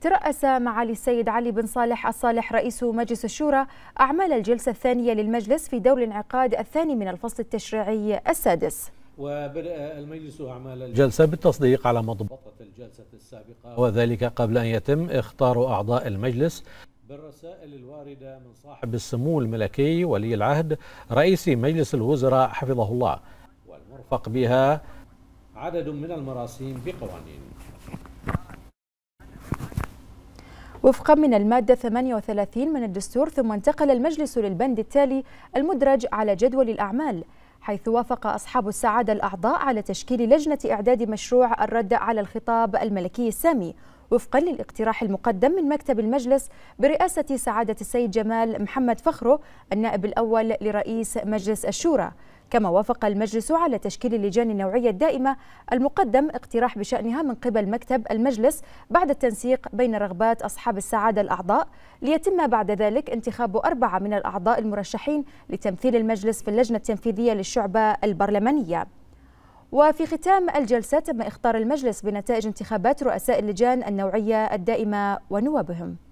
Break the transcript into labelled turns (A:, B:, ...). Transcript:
A: ترأس معالي السيد علي بن صالح الصالح رئيس مجلس الشورى أعمال الجلسة الثانية للمجلس في دور الانعقاد الثاني من الفصل التشريعي السادس
B: وبدأ المجلس أعمال الجلسة بالتصديق على مضبطة
C: الجلسة السابقة وذلك قبل أن يتم اختار أعضاء المجلس بالرسائل الواردة من صاحب السمو الملكي ولي العهد رئيس مجلس الوزراء حفظه الله والمرفق بها
D: عدد من المراسيم بقوانين
A: وفقا من المادة 38 من الدستور ثم انتقل المجلس للبند التالي المدرج على جدول الأعمال حيث وافق أصحاب السعادة الأعضاء على تشكيل لجنة إعداد مشروع الرد على الخطاب الملكي السامي وفقا للاقتراح المقدم من مكتب المجلس برئاسة سعادة السيد جمال محمد فخرو النائب الأول لرئيس مجلس الشورى كما وافق المجلس على تشكيل اللجان النوعية الدائمة المقدم اقتراح بشأنها من قبل مكتب المجلس بعد التنسيق بين رغبات أصحاب السعادة الأعضاء ليتم بعد ذلك انتخاب أربعة من الأعضاء المرشحين لتمثيل المجلس في اللجنة التنفيذية للشعبة البرلمانية وفي ختام الجلسة تم اختار المجلس بنتائج انتخابات رؤساء اللجان النوعية الدائمة ونوابهم